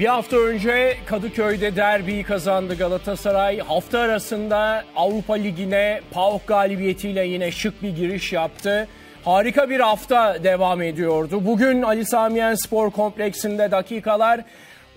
Bir hafta önce Kadıköy'de derbiyi kazandı Galatasaray. Hafta arasında Avrupa Ligi'ne PAOK galibiyetiyle yine şık bir giriş yaptı. Harika bir hafta devam ediyordu. Bugün Ali Samiyen Spor Kompleksinde dakikalar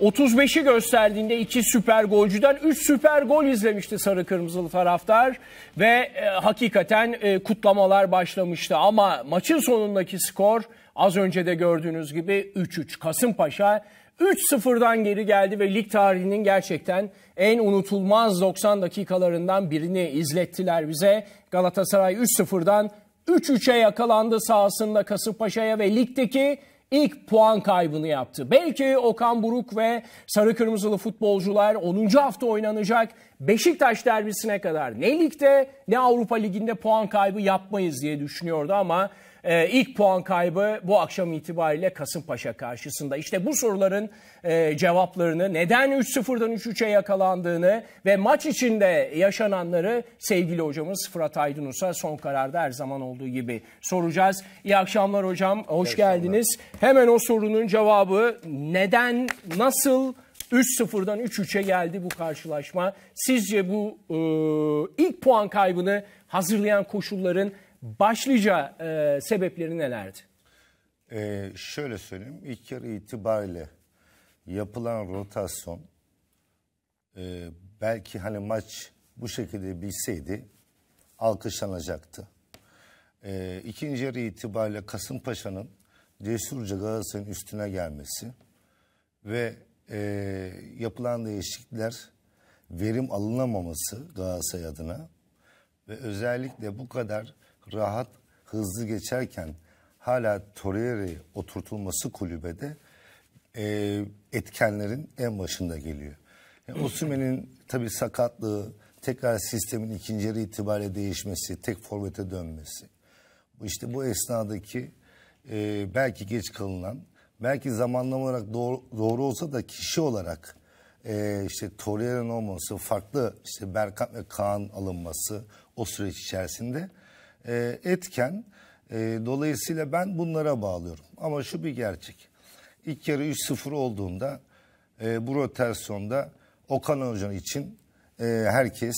35'i gösterdiğinde iki süper golcüden 3 süper gol izlemişti sarı kırmızılı taraftar ve e, hakikaten e, kutlamalar başlamıştı ama maçın sonundaki skor az önce de gördüğünüz gibi 3-3 Kasımpaşa 3-0'dan geri geldi ve lig tarihinin gerçekten en unutulmaz 90 dakikalarından birini izlettiler bize. Galatasaray 3-0'dan 3-3'e yakalandı sahasında Kasımpaşa'ya ve ligdeki ilk puan kaybını yaptı. Belki Okan Buruk ve sarı kırmızılı futbolcular 10. hafta oynanacak Beşiktaş derbisine kadar ne ligde ne Avrupa Ligi'nde puan kaybı yapmayız diye düşünüyordu ama ee, ilk puan kaybı bu akşam itibariyle Kasımpaşa karşısında. İşte bu soruların e, cevaplarını, neden 3-0'dan 3-3'e yakalandığını ve maç içinde yaşananları sevgili hocamız Fırat Aydınus'a son kararda her zaman olduğu gibi soracağız. İyi akşamlar hocam, hoş Hoş geldiniz. Hemen o sorunun cevabı neden, nasıl 3-0'dan 3-3'e geldi bu karşılaşma? Sizce bu e, ilk puan kaybını hazırlayan koşulların başlıca e, sebepleri nelerdi? Ee, şöyle söyleyeyim. İlk yarı itibariyle yapılan rotasyon e, belki hani maç bu şekilde bilseydi alkışlanacaktı. E, ikinci yarı itibariyle Kasımpaşa'nın cesurca Galatasaray'ın üstüne gelmesi ve e, yapılan değişiklikler verim alınamaması Galatasaray adına ve özellikle bu kadar rahat, hızlı geçerken hala Torreira'yı oturtulması kulübede e, etkenlerin en başında geliyor. Yani e, Osimhen'in tabii sakatlığı, tekrar sistemin ikinci yarı itibariyle değişmesi, tek forvete dönmesi. İşte bu esnadaki e, belki geç kalınan, belki zamanlama olarak doğru, doğru olsa da kişi olarak e, işte Torreira'nın olması, farklı işte Berkat ve Kaan alınması o süreç içerisinde e, etken. E, dolayısıyla ben bunlara bağlıyorum. Ama şu bir gerçek. İlk yarı 3-0 olduğunda e, bu rotasyonda Okan Hoca için e, herkes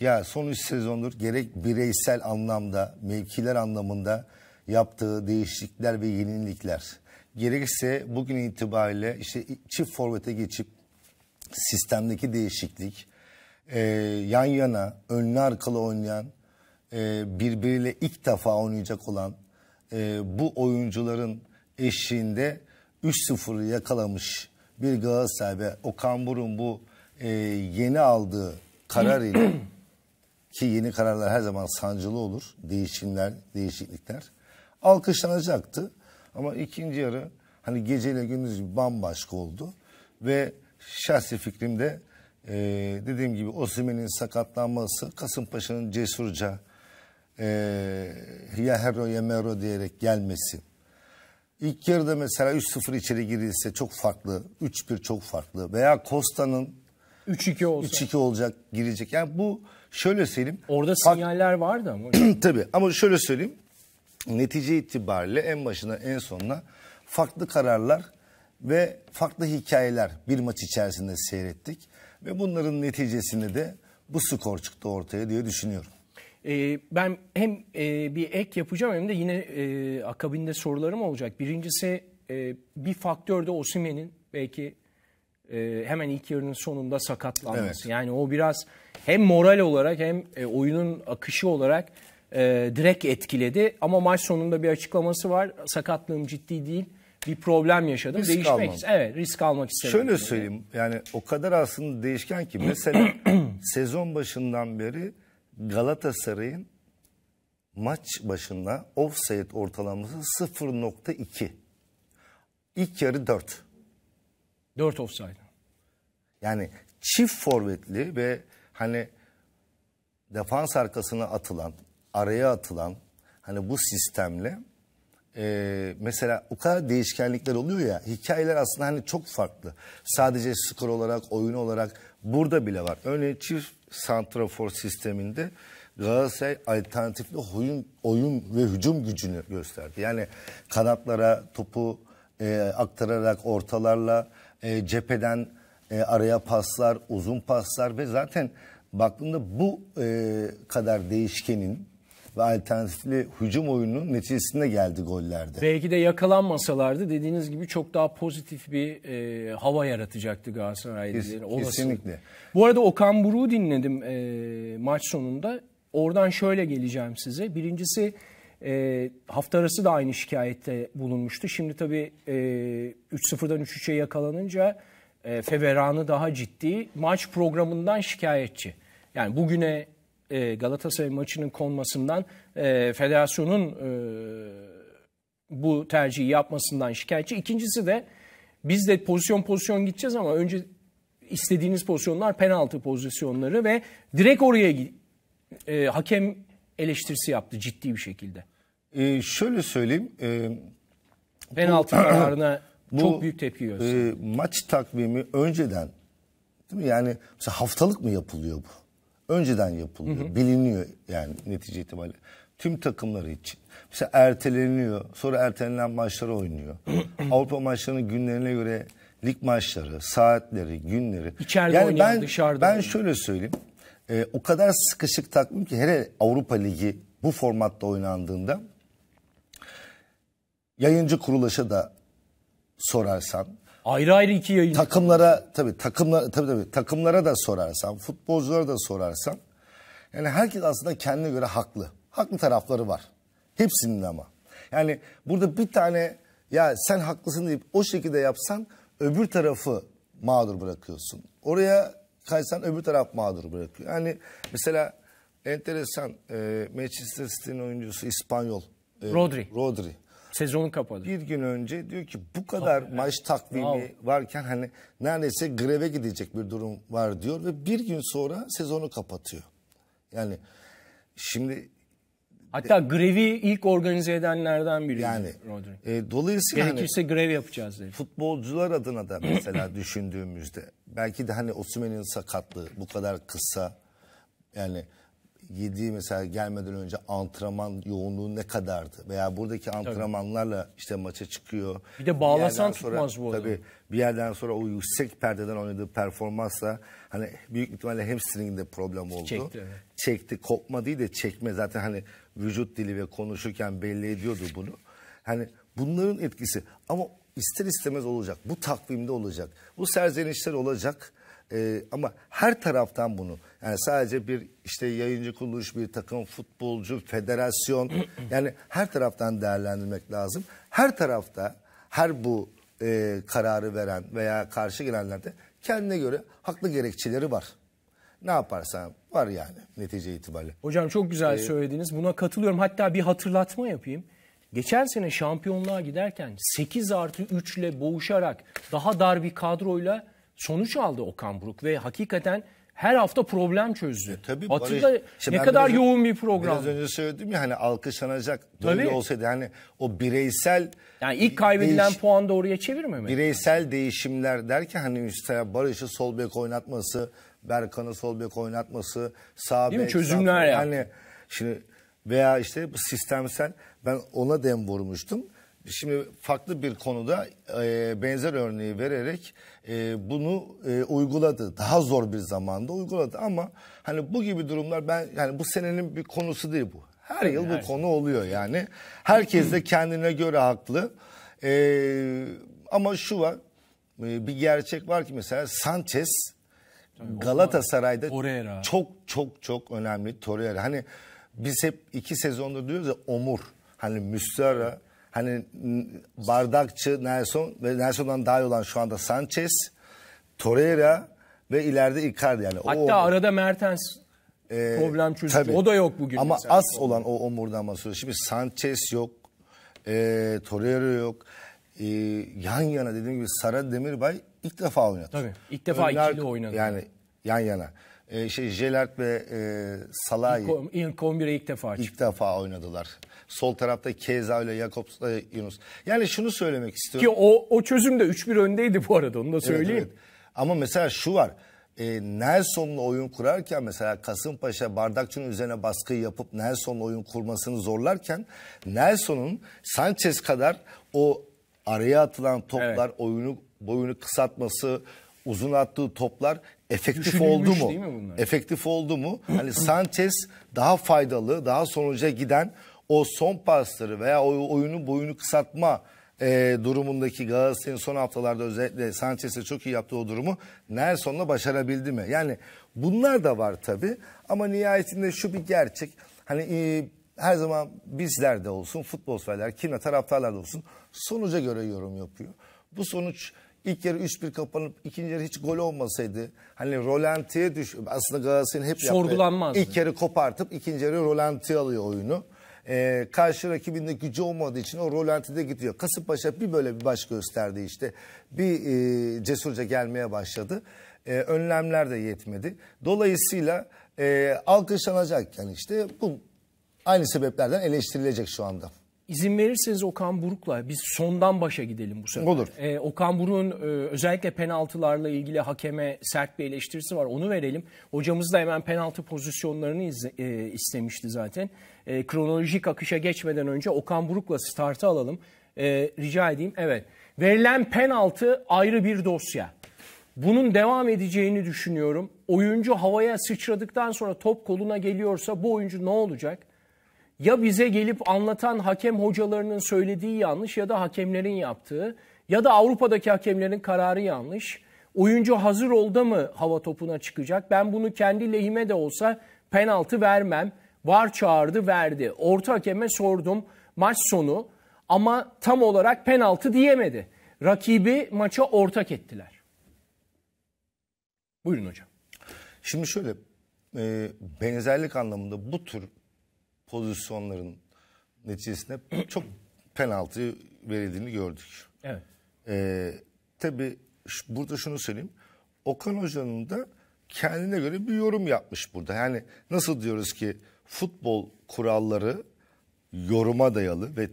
ya son 3 sezondur gerek bireysel anlamda, mevkiler anlamında yaptığı değişiklikler ve yenilikler. Gerekse bugün itibariyle işte çift forvete geçip sistemdeki değişiklik, e, yan yana önlü arkalı oynayan e, birbiriyle ilk defa oynayacak olan e, bu oyuncuların eşliğinde 3 0 yakalamış bir Galatasaray ve Okan Burun bu e, yeni aldığı karar ile ki yeni kararlar her zaman sancılı olur. Değişimler, değişiklikler alkışlanacaktı. Ama ikinci yarı hani geceyle gündüz bambaşka oldu. Ve şahsi fikrimde e, dediğim gibi Osimen'in sakatlanması Kasımpaşa'nın cesurca Hiya ee, Hero Yemero diyerek gelmesi. İlk yarıda mesela 3-0 içeri girilse çok farklı. 3-1 çok farklı. Veya Costa'nın 3-2 olsa. 3-2 olacak, girecek. Yani bu şöyle söyleyeyim. Orada sinyaller vardı ama. Tabii ama şöyle söyleyeyim. Netice itibariyle en başına en sonuna farklı kararlar ve farklı hikayeler bir maç içerisinde seyrettik. Ve bunların neticesini de bu skor çıktı ortaya diye düşünüyorum. Ee, ben hem e, bir ek yapacağım hem de yine e, akabinde sorularım olacak. Birincisi e, bir faktör de Osimen'in belki hemen ilk yarının sonunda sakatlanması. Evet. Yani o biraz hem moral olarak hem oyunun akışı olarak e, direkt etkiledi. Ama maç sonunda bir açıklaması var. Sakatlığım ciddi değil. Bir problem yaşadım. Risk Değişmek almam. Evet risk almak istedim. Şöyle söyleyeyim yani o kadar aslında değişken ki. Mesela sezon başından beri Galatasaray'ın maç başında offside ortalaması 0.2. İlk yarı 4. 4 offside. Yani çift forvetli ve hani defans arkasına atılan, araya atılan hani bu sistemle e, mesela o kadar değişkenlikler oluyor ya hikayeler aslında hani çok farklı. Sadece skor olarak, oyun olarak burada bile var. Örneğin çift santrafor sisteminde Galatasaray alternatifli oyun, oyun ve hücum gücünü gösterdi. Yani kanatlara topu e, aktararak ortalarla e, cepheden e, araya paslar, uzun paslar ve zaten baktığında bu e, kadar değişkenin ve alternatifli hücum oyununun neticesinde geldi gollerde. Belki de yakalanmasalardı dediğiniz gibi çok daha pozitif bir e, hava yaratacaktı Galatasaray'da. Kes, kesinlikle. Bu arada Okan Buruk'u dinledim e, maç sonunda. Oradan şöyle geleceğim size. Birincisi e, hafta arası da aynı şikayette bulunmuştu. Şimdi tabii e, 3-0'dan 3-3'e yakalanınca e, feveranı daha ciddi. Maç programından şikayetçi. Yani bugüne e, Galatasaray maçının konmasından e, federasyonun e, bu tercihi yapmasından şikayetçi. İkincisi de biz de pozisyon pozisyon gideceğiz ama önce istediğiniz pozisyonlar penaltı pozisyonları ve direkt oraya e, hakem eleştirisi yaptı ciddi bir şekilde. Ee, şöyle söyleyeyim. E, penaltı bu, kararına bu, çok büyük tepki gösterdi. E, maç takvimi önceden değil mi? yani haftalık mı yapılıyor bu? önceden yapılıyor. Hı hı. Biliniyor yani netice itibariyle. Tüm takımları için. Mesela erteleniyor. Sonra ertelenen maçlara oynuyor. Avrupa maçlarının günlerine göre lig maçları, saatleri, günleri. İçeride yani oynayan, ben, dışarıda. Ben oynayan. şöyle söyleyeyim. E, o kadar sıkışık takvim ki hele Avrupa Ligi bu formatta oynandığında yayıncı kuruluşa da sorarsan Ayrı ayrı iki yayın. Takımlara tabii takımla tabii tabii takımlara da sorarsan, futbolculara da sorarsan yani herkes aslında kendine göre haklı. Haklı tarafları var. Hepsinin ama. Yani burada bir tane ya sen haklısın deyip o şekilde yapsan öbür tarafı mağdur bırakıyorsun. Oraya kaysan öbür taraf mağdur bırakıyor. Yani mesela enteresan e, Manchester City'nin oyuncusu İspanyol. E, Rodri. Rodri. Sezonu kapadı. Bir gün önce diyor ki bu kadar Tabii, maç takvimi Bravo. varken hani neredeyse greve gidecek bir durum var diyor ve bir gün sonra sezonu kapatıyor. Yani şimdi Hatta grevi ilk organize edenlerden biri. Yani E, dolayısıyla hani gerekirse hani, grev yapacağız dedi. Futbolcular adına da mesela düşündüğümüzde belki de hani Osimhen'in sakatlığı bu kadar kısa yani yediği mesela gelmeden önce antrenman yoğunluğu ne kadardı? Veya buradaki antrenmanlarla işte maça çıkıyor. Bir de bağlasan bir tutmaz sonra, bu arada. Tabii bir yerden sonra o yüksek perdeden oynadığı performansla hani büyük ihtimalle hamstringinde problem oldu. Çekti. Evet. Çekti. Kopma değil de çekme zaten hani vücut dili ve konuşurken belli ediyordu bunu. Hani bunların etkisi ama ister istemez olacak. Bu takvimde olacak. Bu serzenişler olacak. E, ama her taraftan bunu yani sadece bir işte yayıncı kuruluş bir takım futbolcu federasyon yani her taraftan değerlendirmek lazım. Her tarafta her bu e, kararı veren veya karşı gelenlerde kendine göre haklı gerekçeleri var. Ne yaparsan var yani netice itibariyle. Hocam çok güzel ee, söylediniz. Buna katılıyorum. Hatta bir hatırlatma yapayım. Geçen sene şampiyonluğa giderken 8 artı 3 ile boğuşarak daha dar bir kadroyla sonuç aldı Okan Buruk ve hakikaten her hafta problem çözdü. E, tabii Atilla işte ne kadar biraz, yoğun bir program. Biraz önce söyledim ya hani alkışlanacak böyle olsaydı hani o bireysel yani ilk kaybedilen değiş, puan da oraya çevirmemek. Bireysel yani. değişimler derken hani üstüne Barış'ı sol bek oynatması, Berkan'ı sol bek oynatması, sağ Değil bek. Mi? Çözümler sağ, yani. yani. Şimdi veya işte bu sistemsel ben ona dem vurmuştum şimdi farklı bir konuda e, benzer örneği vererek e, bunu e, uyguladı. Daha zor bir zamanda uyguladı ama hani bu gibi durumlar ben yani bu senenin bir konusu değil bu. Her yani yıl her bu şey. konu oluyor yani. Herkes de kendine göre haklı. E, ama şu var e, bir gerçek var ki mesela Sanchez Galatasaray'da Torreira. çok çok çok önemli Torreira. Hani biz hep iki sezonda diyoruz ya omur. Hani Müstara Hani bardakçı Nelson ve Nelson'dan daha iyi olan şu anda Sanchez, Torreira ve ileride Icardi yani. Hatta o, arada Mertens e, problem çözdü. Tabii. O da yok bugün. Ama mesela. az olan o omurdanma süreci. Şimdi Sanchez yok, e, Torreira yok. E, yan yana dediğim gibi Sara Demirbay ilk defa oynadı. Tabii. ilk defa Önler, ikili oynadı. Yani yan yana. E, şey Jelert ve e, Salah'ı ilk, ilk 11'e ilk defa çıktı. İlk defa oynadılar. Sol tarafta Keza ile Jakobs e, Yunus. Yani şunu söylemek istiyorum. Ki o, o çözüm de 3-1 öndeydi bu arada onu da söyleyeyim. Evet, evet. Ama mesela şu var. E, Nelson'la oyun kurarken mesela Kasımpaşa Bardakçı'nın üzerine baskı yapıp Nelson'la oyun kurmasını zorlarken Nelson'un Sanchez kadar o araya atılan toplar, evet. oyunu boyunu kısaltması, uzun attığı toplar efektif oldu mu? Efektif oldu mu? Hani Sanchez daha faydalı, daha sonuca giden o son pasları veya o oyunu boyunu kısaltma e, durumundaki Galatasaray'ın son haftalarda özellikle Sanchez'e çok iyi yaptığı o durumu Nelson'la başarabildi mi? Yani bunlar da var tabii ama nihayetinde şu bir gerçek. Hani e, her zaman bizler de olsun, futbol severler, kimle taraftarlar da olsun sonuca göre yorum yapıyor. Bu sonuç ilk yarı 3-1 kapanıp ikinci yarı hiç gol olmasaydı hani rolantiye düş aslında Galatasaray'ın hep yaptığı ilk yarı kopartıp ikinci yarı rolantiye alıyor oyunu e, karşı rakibinde gücü olmadığı için o rolantide gidiyor. Kasımpaşa bir böyle bir baş gösterdi işte. Bir e, cesurca gelmeye başladı. E, önlemler de yetmedi. Dolayısıyla e, alkışlanacak yani işte bu aynı sebeplerden eleştirilecek şu anda. İzin verirseniz Okan Buruk'la biz sondan başa gidelim bu sefer. Olur. Ee, Okan Buruk'un e, özellikle penaltılarla ilgili hakeme sert bir eleştirisi var. Onu verelim. Hocamız da hemen penaltı pozisyonlarını iz, e, istemişti zaten. E, kronolojik akışa geçmeden önce Okan Buruk'la startı alalım. E, rica edeyim. Evet. Verilen penaltı ayrı bir dosya. Bunun devam edeceğini düşünüyorum. Oyuncu havaya sıçradıktan sonra top koluna geliyorsa bu oyuncu ne olacak? ya bize gelip anlatan hakem hocalarının söylediği yanlış ya da hakemlerin yaptığı ya da Avrupa'daki hakemlerin kararı yanlış. Oyuncu hazır oldu mı hava topuna çıkacak? Ben bunu kendi lehime de olsa penaltı vermem. Var çağırdı verdi. Orta hakeme sordum maç sonu ama tam olarak penaltı diyemedi. Rakibi maça ortak ettiler. Buyurun hocam. Şimdi şöyle e, benzerlik anlamında bu tür pozisyonların neticesinde çok penaltı verildiğini gördük. Evet. Ee, tabii burada şunu söyleyeyim. Okan Hoca'nın da kendine göre bir yorum yapmış burada. Yani nasıl diyoruz ki futbol kuralları yoruma dayalı ve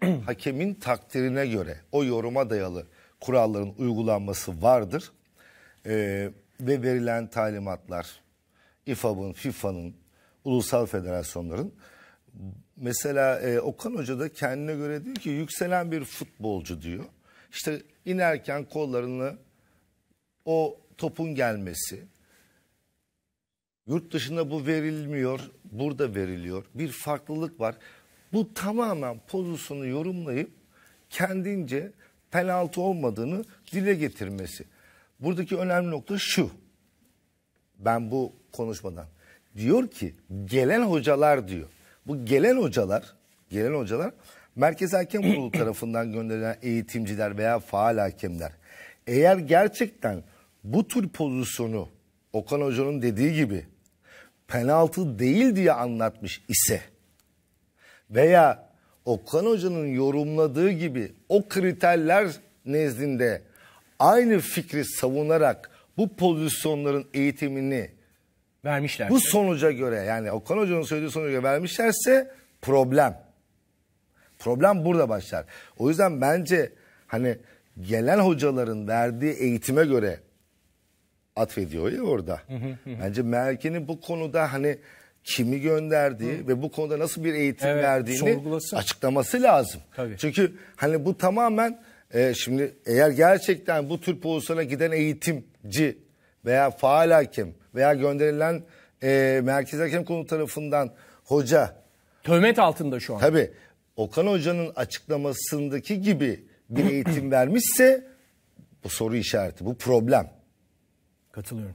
hakemin takdirine göre o yoruma dayalı kuralların uygulanması vardır. Ee, ve verilen talimatlar İFAB'ın, FIFA'nın, ulusal federasyonların Mesela e, Okan Hoca da kendine göre diyor ki yükselen bir futbolcu diyor. İşte inerken kollarını o topun gelmesi. Yurt dışında bu verilmiyor, burada veriliyor. Bir farklılık var. Bu tamamen pozisyonu yorumlayıp kendince penaltı olmadığını dile getirmesi. Buradaki önemli nokta şu. Ben bu konuşmadan diyor ki gelen hocalar diyor. Bu gelen hocalar, gelen hocalar Merkez Hakem Kurulu tarafından gönderilen eğitimciler veya faal hakemler eğer gerçekten bu tür pozisyonu Okan Hoca'nın dediği gibi penaltı değil diye anlatmış ise veya Okan Hoca'nın yorumladığı gibi o kriterler nezdinde aynı fikri savunarak bu pozisyonların eğitimini Vermişler. Bu sonuca göre yani Okan Hoca'nın söylediği sonuca göre vermişlerse problem. Problem burada başlar. O yüzden bence hani gelen hocaların verdiği eğitime göre atfediyor ya orada. bence Melke'nin bu konuda hani kimi gönderdiği ve bu konuda nasıl bir eğitim evet, verdiğini sorgulasın. açıklaması lazım. Tabii. Çünkü hani bu tamamen e, şimdi eğer gerçekten bu tür pozisyona giden eğitimci veya faal hakem veya gönderilen e, Merkez Hakem Kurulu tarafından hoca. Töhmet altında şu an. Tabii. Okan Hoca'nın açıklamasındaki gibi bir eğitim vermişse bu soru işareti, bu problem. Katılıyorum.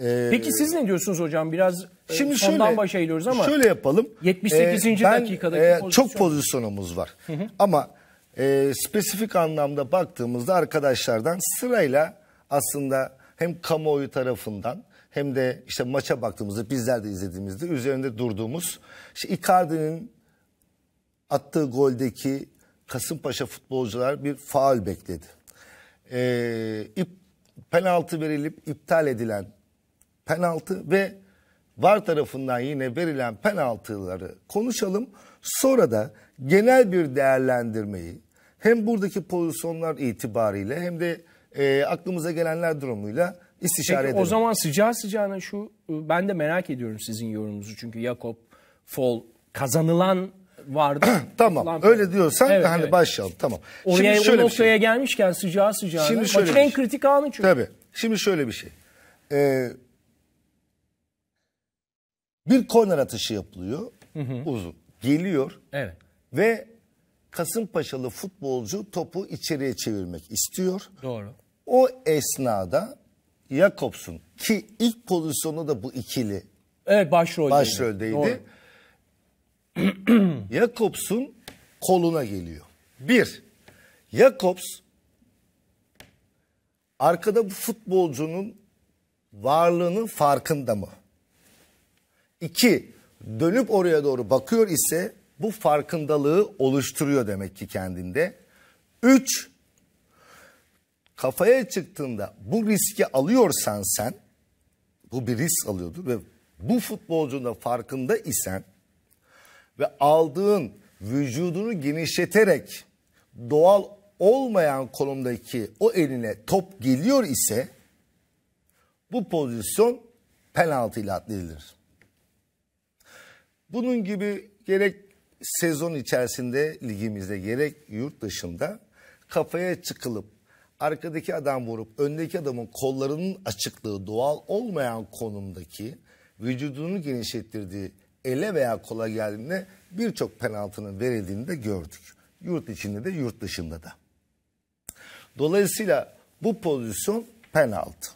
Ee, Peki siz ne diyorsunuz hocam? Biraz e, şimdi sondan şöyle, başa eğiliyoruz ama. Şöyle yapalım. 78. Ee, ben, dakikadaki e, pozisyon. Çok pozisyonumuz var. Ama e, spesifik anlamda baktığımızda arkadaşlardan sırayla aslında hem kamuoyu tarafından hem de işte maça baktığımızda bizler de izlediğimizde üzerinde durduğumuz işte Icardi'nin attığı goldeki Kasımpaşa futbolcular bir faal bekledi. Ee, ip, penaltı verilip iptal edilen penaltı ve VAR tarafından yine verilen penaltıları konuşalım. Sonra da genel bir değerlendirmeyi hem buradaki pozisyonlar itibariyle hem de e, aklımıza gelenler durumuyla istişare Peki, O zaman sıcağı sıcağına şu e, ben de merak ediyorum sizin yorumunuzu. Çünkü Jakob Fol kazanılan vardı. tamam. Lamp öyle diyorsan evet, hani evet. başlayalım. Tamam. Oraya şimdi şöyle o noktaya şey. gelmişken sıcağı sıcağına şimdi şöyle maçın en şey. kritik anı çünkü. Tabii. Şimdi şöyle bir şey. Ee, bir korner atışı yapılıyor. Hı hı. Uzun. Geliyor. Evet. Ve Kasımpaşalı futbolcu topu içeriye çevirmek istiyor. Doğru. O esnada Jakobs'un ki ilk pozisyonu da bu ikili. Evet başroldeydi. Başroldeydi. Jakobs'un koluna geliyor. Bir, Jakobs arkada bu futbolcunun varlığının farkında mı? İki, dönüp oraya doğru bakıyor ise bu farkındalığı oluşturuyor demek ki kendinde. Üç, kafaya çıktığında bu riski alıyorsan sen bu bir risk alıyordur ve bu futbolcunun farkında isen ve aldığın vücudunu genişleterek doğal olmayan konumdaki o eline top geliyor ise bu pozisyon penaltıyla atlayabilir. Bunun gibi gerek sezon içerisinde ligimizde gerek yurt dışında kafaya çıkılıp arkadaki adam vurup öndeki adamın kollarının açıklığı doğal olmayan konumdaki vücudunu genişlettirdiği ele veya kola geldiğinde birçok penaltının verildiğini de gördük. Yurt içinde de yurt dışında da. Dolayısıyla bu pozisyon penaltı.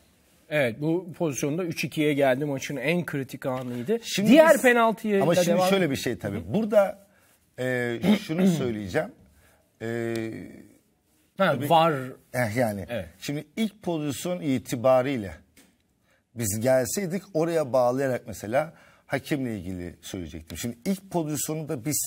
Evet bu pozisyonda 3-2'ye geldi maçın en kritik anıydı. Şimdi Diğer biz, penaltıya Ama şimdi devam... şöyle bir şey tabii. Burada e, şunu söyleyeceğim. Eee Ha, Tabii, var. Eh, yani. Evet. Şimdi ilk pozisyon itibariyle biz gelseydik oraya bağlayarak mesela hakimle ilgili söyleyecektim. Şimdi ilk pozisyonu da biz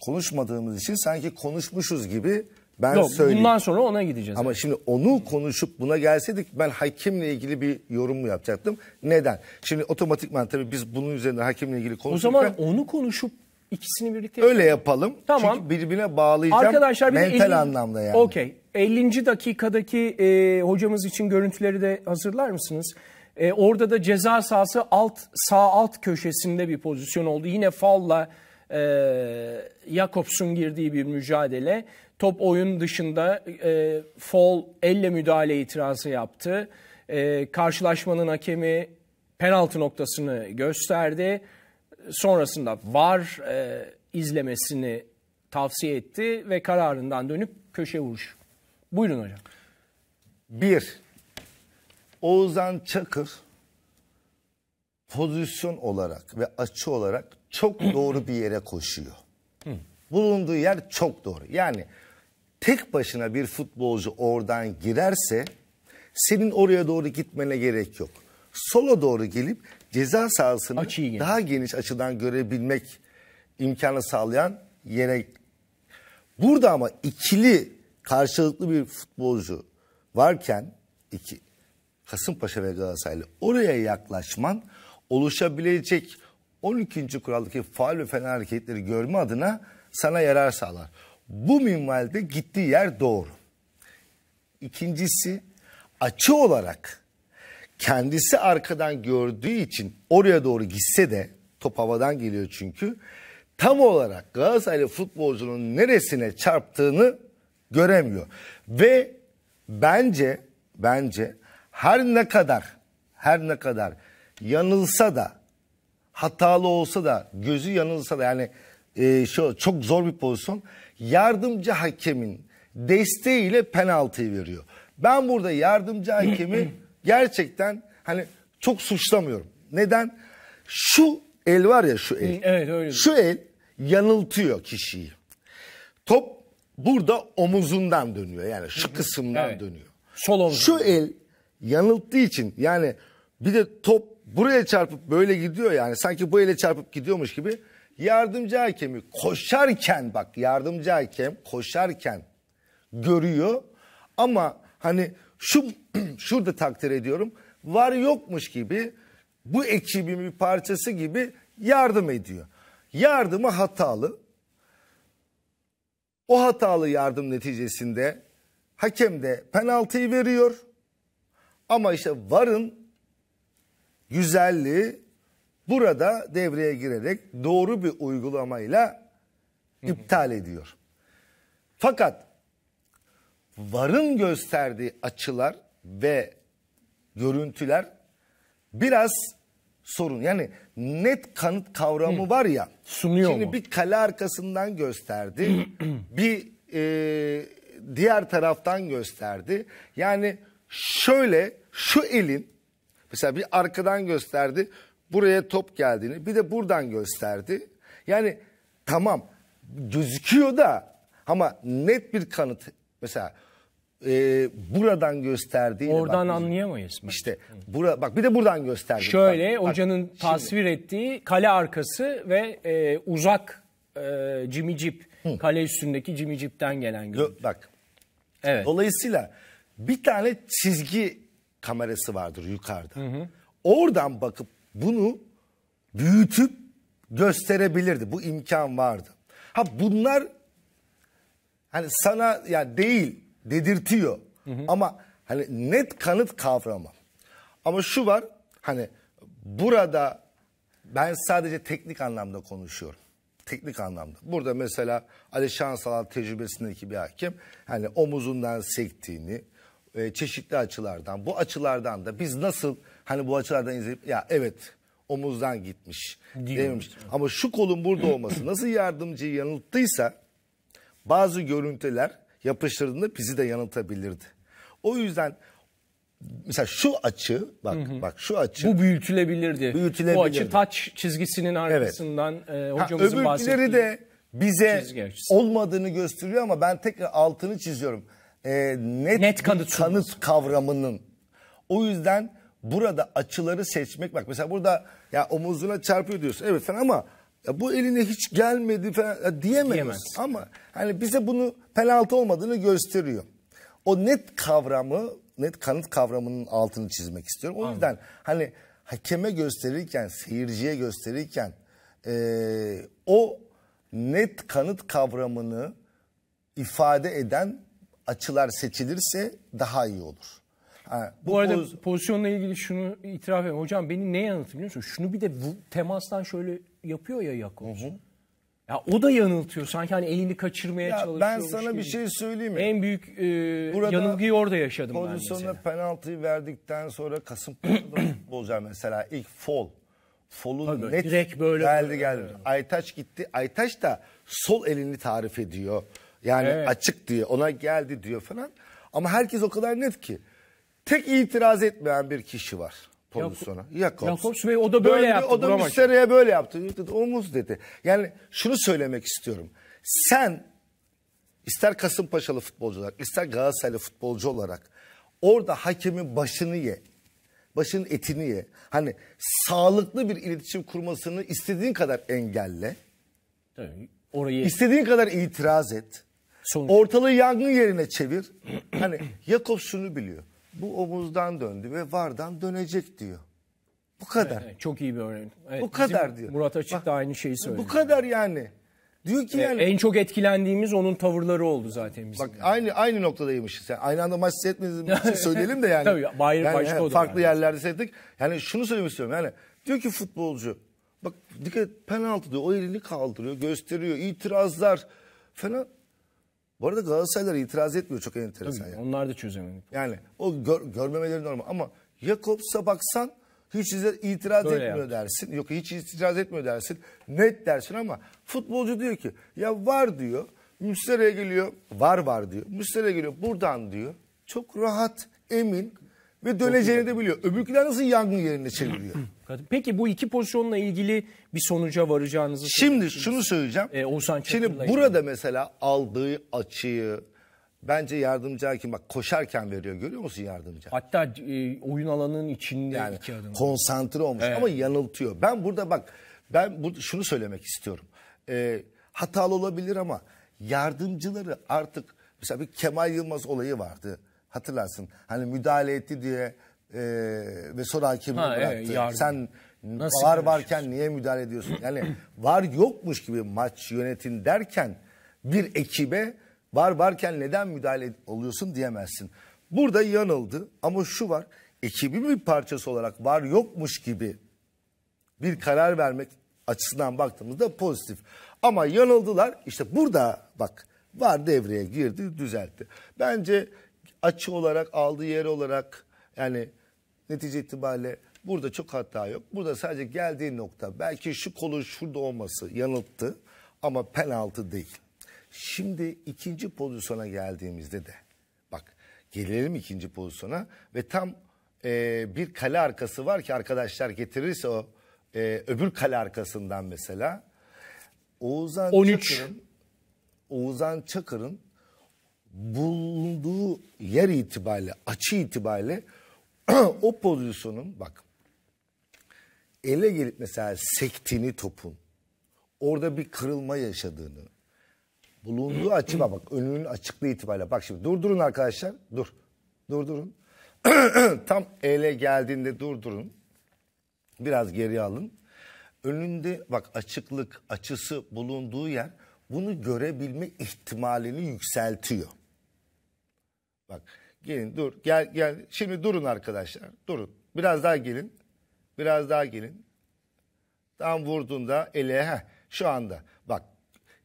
konuşmadığımız için sanki konuşmuşuz gibi ben Yok, söyleyeyim. Bundan sonra ona gideceğiz. Ama yani. şimdi onu konuşup buna gelseydik ben hakimle ilgili bir yorum mu yapacaktım? Neden? Şimdi otomatikman tabii biz bunun üzerine hakimle ilgili konuşurken... O zaman onu konuşup İkisini birlikte Öyle yapalım. Tamam. Çünkü birbirine bağlayacağım. Arkadaşlar bir mental 50, anlamda yani. Okey. 50. dakikadaki e, hocamız için görüntüleri de hazırlar mısınız? E, orada da ceza sahası alt sağ alt köşesinde bir pozisyon oldu. Yine falla e, Jakobs'un girdiği bir mücadele. Top oyun dışında e, Fall elle müdahale itirazı yaptı. E, karşılaşmanın hakemi penaltı noktasını gösterdi sonrasında var e, izlemesini tavsiye etti ve kararından dönüp köşe vuruş. Buyurun hocam. Bir, Oğuzhan Çakır pozisyon olarak ve açı olarak çok doğru bir yere koşuyor. Bulunduğu yer çok doğru. Yani tek başına bir futbolcu oradan girerse senin oraya doğru gitmene gerek yok. Sola doğru gelip ceza sahasını Açıyı daha geniş açıdan görebilmek imkanı sağlayan yere. Burada ama ikili karşılıklı bir futbolcu varken iki Kasımpaşa ve Galatasaraylı oraya yaklaşman oluşabilecek 12. kuraldaki faal ve fena hareketleri görme adına sana yarar sağlar. Bu minvalde gittiği yer doğru. İkincisi açı olarak kendisi arkadan gördüğü için oraya doğru gitse de top havadan geliyor çünkü tam olarak Galatasaraylı futbolcunun neresine çarptığını göremiyor. Ve bence bence her ne kadar her ne kadar yanılsa da hatalı olsa da gözü yanılsa da yani e, şu çok zor bir pozisyon yardımcı hakemin desteğiyle penaltıyı veriyor. Ben burada yardımcı hakemi gerçekten hani çok suçlamıyorum. Neden? Şu el var ya şu el. Evet öyle. Şu el yanıltıyor kişiyi. Top burada omuzundan dönüyor yani şu kısımdan evet. dönüyor. Sol omuz. Şu el yanılttığı için yani bir de top buraya çarpıp böyle gidiyor yani sanki bu ele çarpıp gidiyormuş gibi yardımcı hakemi koşarken bak yardımcı hakem koşarken görüyor ama hani şu şurada takdir ediyorum. Var yokmuş gibi bu ekibin bir parçası gibi yardım ediyor. Yardımı hatalı. O hatalı yardım neticesinde hakem de penaltıyı veriyor. Ama işte varın güzelliği burada devreye girerek doğru bir uygulamayla iptal ediyor. Fakat varın gösterdiği açılar ve görüntüler biraz sorun. Yani net kanıt kavramı Hı. var ya. Sunuyor şimdi mu? bir kale arkasından gösterdi. bir e, diğer taraftan gösterdi. Yani şöyle şu elin mesela bir arkadan gösterdi. Buraya top geldiğini bir de buradan gösterdi. Yani tamam gözüküyor da ama net bir kanıt mesela e, buradan gösterdiğini Oradan bak, anlayamayız. mı? İşte bura, bak bir de buradan gösterdik. Şöyle bak, hocanın bak, tasvir şimdi. ettiği kale arkası ve e, uzak e, cimicip Hı. kale üstündeki cimicipten gelen görüntü. Bak. Evet. Dolayısıyla bir tane çizgi kamerası vardır yukarıda. Hı hı. Oradan bakıp bunu büyütüp gösterebilirdi. Bu imkan vardı. Ha bunlar hani sana ya yani değil dedirtiyor. Hı hı. Ama hani net kanıt kavramı. Ama şu var hani burada ben sadece teknik anlamda konuşuyorum. Teknik anlamda. Burada mesela Ali Şansalan tecrübesindeki bir hakim hani omuzundan sektiğini e, çeşitli açılardan bu açılardan da biz nasıl hani bu açılardan izleyip ya evet omuzdan gitmiş dememiş. Ama şu kolun burada olması nasıl yardımcıyı yanılttıysa bazı görüntüler yapıştırdığında bizi de yanıltabilirdi. O yüzden mesela şu açı bak hı hı. bak şu açı bu büyütülebilirdi. büyütülebilirdi. Bu açı taç çizgisinin arkasından evet. e, hocamızın ha, bahsettiği de bize olmadığını gösteriyor ama ben tekrar altını çiziyorum. E, net net kanıt, kanıt kavramının. O yüzden burada açıları seçmek bak mesela burada ya omuzuna çarpıyor diyorsun. Evet falan ama ya bu eline hiç gelmedi falan diyemeyiz. Diyemez. Ama hani bize bunu penaltı olmadığını gösteriyor. O net kavramı, net kanıt kavramının altını çizmek istiyorum. O Anladım. yüzden hani hakeme gösterirken, seyirciye gösterirken e, o net kanıt kavramını ifade eden açılar seçilirse daha iyi olur. Ha, bu, bu arada poz... pozisyonla ilgili şunu itiraf ediyorum Hocam beni ne yanılttı biliyor musun? Şunu bir de bu temastan şöyle yapıyor ya Jakobs. Ya o da yanıltıyor sanki hani elini kaçırmaya çalışıyor. Ben sana gibi. Şey bir şey söyleyeyim mi? En büyük e, Burada yanılgıyı orada yaşadım ben mesela. penaltıyı verdikten sonra Kasım bozar mesela ilk fol. Folun Tabii, net direkt böyle geldi böyle. geldi. Aytaç gitti. Aytaç da sol elini tarif ediyor. Yani Evet. açık diyor. Ona geldi diyor falan. Ama herkes o kadar net ki. Tek itiraz etmeyen bir kişi var pozisyona. Jakobs. Jakobs Bey o da böyle Döndü, yaptı. O da Müstera'ya böyle yaptı. Omuz dedi. Yani şunu söylemek istiyorum. Sen ister Kasımpaşalı futbolcu olarak ister Galatasaraylı futbolcu olarak orada hakemin başını ye. Başının etini ye. Hani sağlıklı bir iletişim kurmasını istediğin kadar engelle. Tabii, orayı... İstediğin kadar itiraz et. Sonuç. Ortalığı yangın yerine çevir. hani Jakobs şunu biliyor. Bu omuzdan döndü ve vardan dönecek diyor. Bu kadar. Evet, çok iyi bir örnek. Evet, bu kadar diyor. Murat Açık Bak, da aynı şeyi söylüyor. Bu kadar yani. Diyor ki e, yani en çok etkilendiğimiz onun tavırları oldu zaten bizim. Bak yani. aynı aynı noktadaymışız. Yani aynı anda maç seyretmediğimiz söyleyelim de yani. Tabii bayır yani, başka yani, farklı yani. yerlerde seyrettik. Yani şunu söylemek istiyorum. Yani diyor ki futbolcu bak dikkat et penaltı diyor. O elini kaldırıyor, gösteriyor, itirazlar falan. Bu arada Galatasaraylar itiraz etmiyor çok enteresan. Tabii, yani. Onlar da çözemedi. Yani o gör, görmemeleri normal ama Jakobs'a baksan hiç itiraz Böyle etmiyor yaptı. dersin. Yok hiç itiraz etmiyor dersin. Net dersin ama futbolcu diyor ki ya var diyor. Müstera'ya geliyor. Var var diyor. Müstera'ya geliyor. Buradan diyor. Çok rahat, emin ve döneceğini de biliyor. Öbürküler nasıl yangın yerine çeviriyor? Peki bu iki pozisyonla ilgili bir sonuca varacağınızı Şimdi şunu söyleyeceğim. E, Oğuzhan Şimdi burada ilgili. mesela aldığı açıyı bence yardımcı hakim bak koşarken veriyor görüyor musun yardımcı? Hatta e, oyun alanının içinde yani, iki adım. Konsantre olmuş evet. ama yanıltıyor. Ben burada bak ben bu, şunu söylemek istiyorum. E, hatalı olabilir ama yardımcıları artık mesela bir Kemal Yılmaz olayı vardı hatırlarsın. Hani müdahale etti diye e, ve sonra hakemi bıraktı. E, Sen Nasıl var varken niye müdahale ediyorsun? Yani var yokmuş gibi maç yönetin derken bir ekibe var varken neden müdahale oluyorsun diyemezsin. Burada yanıldı ama şu var ekibin bir parçası olarak var yokmuş gibi bir karar vermek açısından baktığımızda pozitif. Ama yanıldılar işte burada bak var devreye girdi düzeltti. Bence açı olarak aldığı yer olarak yani Netice itibariyle burada çok hata yok. Burada sadece geldiği nokta belki şu kolun şurada olması yanılttı ama penaltı değil. Şimdi ikinci pozisyona geldiğimizde de bak gelelim ikinci pozisyona ve tam e, bir kale arkası var ki arkadaşlar getirirse o e, öbür kale arkasından mesela Oğuzhan 13. Çakır'ın Oğuzhan Çakır'ın bulunduğu yer itibariyle açı itibariyle o pozisyonun bak ele gelip mesela sektini topun orada bir kırılma yaşadığını bulunduğu açıma bak önünün açıklığı itibariyle bak şimdi durdurun arkadaşlar dur durdurun tam ele geldiğinde durdurun biraz geri alın önünde bak açıklık açısı bulunduğu yer bunu görebilme ihtimalini yükseltiyor. Bak Gelin dur gel gel. Şimdi durun arkadaşlar durun. Biraz daha gelin. Biraz daha gelin. Tam vurduğunda ele ha şu anda bak